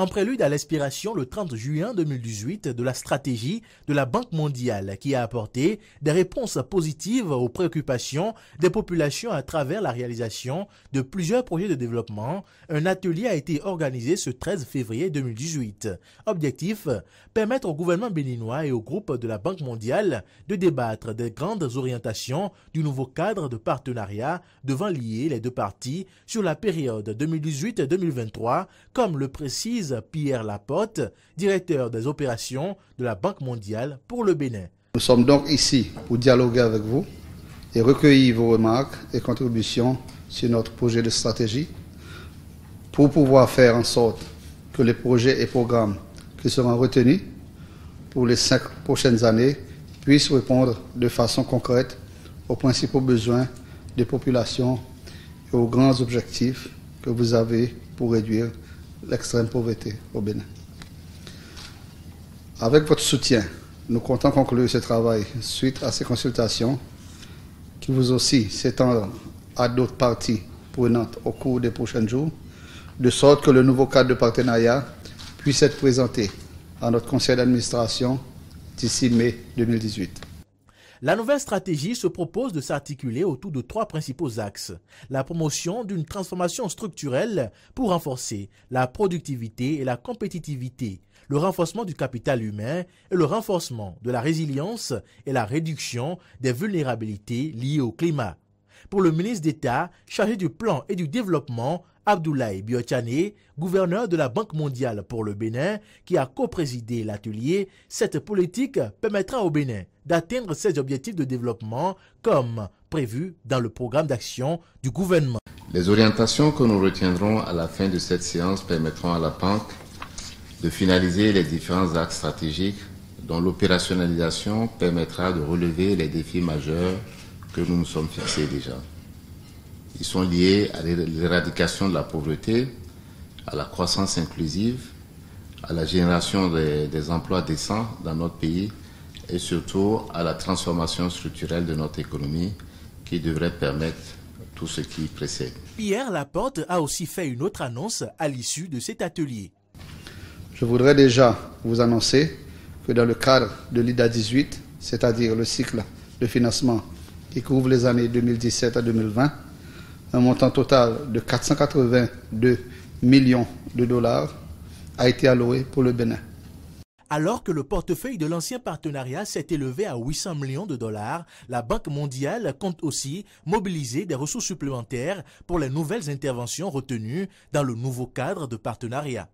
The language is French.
en prélude à l'expiration le 30 juin 2018 de la stratégie de la Banque mondiale qui a apporté des réponses positives aux préoccupations des populations à travers la réalisation de plusieurs projets de développement, un atelier a été organisé ce 13 février 2018. Objectif Permettre au gouvernement béninois et au groupe de la Banque mondiale de débattre des grandes orientations du nouveau cadre de partenariat devant lier les deux parties sur la période 2018-2023, comme le précise Pierre Laporte, directeur des opérations de la Banque mondiale pour le Bénin. Nous sommes donc ici pour dialoguer avec vous et recueillir vos remarques et contributions sur notre projet de stratégie pour pouvoir faire en sorte que les projets et programmes qui seront retenus pour les cinq prochaines années puissent répondre de façon concrète aux principaux besoins des populations et aux grands objectifs que vous avez pour réduire l'extrême pauvreté au Bénin. Avec votre soutien, nous comptons conclure ce travail suite à ces consultations qui vous aussi s'étendent à d'autres parties prenantes au cours des prochains jours, de sorte que le nouveau cadre de partenariat puisse être présenté à notre conseil d'administration d'ici mai 2018. La nouvelle stratégie se propose de s'articuler autour de trois principaux axes. La promotion d'une transformation structurelle pour renforcer la productivité et la compétitivité, le renforcement du capital humain et le renforcement de la résilience et la réduction des vulnérabilités liées au climat pour le ministre d'État chargé du plan et du développement, Abdoulaye Biotiane, gouverneur de la Banque mondiale pour le Bénin, qui a co-présidé l'atelier, cette politique permettra au Bénin d'atteindre ses objectifs de développement comme prévu dans le programme d'action du gouvernement. Les orientations que nous retiendrons à la fin de cette séance permettront à la Banque de finaliser les différents axes stratégiques dont l'opérationnalisation permettra de relever les défis majeurs que nous nous sommes fixés déjà. Ils sont liés à l'éradication de la pauvreté, à la croissance inclusive, à la génération des, emplois décents dans notre pays et surtout à la transformation structurelle de notre économie qui devrait permettre tout ce qui précède. Pierre Laporte a aussi fait une autre annonce à l'issue de cet atelier. Je voudrais déjà vous annoncer que dans le cadre de l'IDA 18, c'est-à-dire le cycle de financement qui couvre les années 2017 à 2020, un montant total de 482 millions de dollars a été alloué pour le Bénin. Alors que le portefeuille de l'ancien partenariat s'est élevé à 800 millions de dollars, la Banque mondiale compte aussi mobiliser des ressources supplémentaires pour les nouvelles interventions retenues dans le nouveau cadre de partenariat.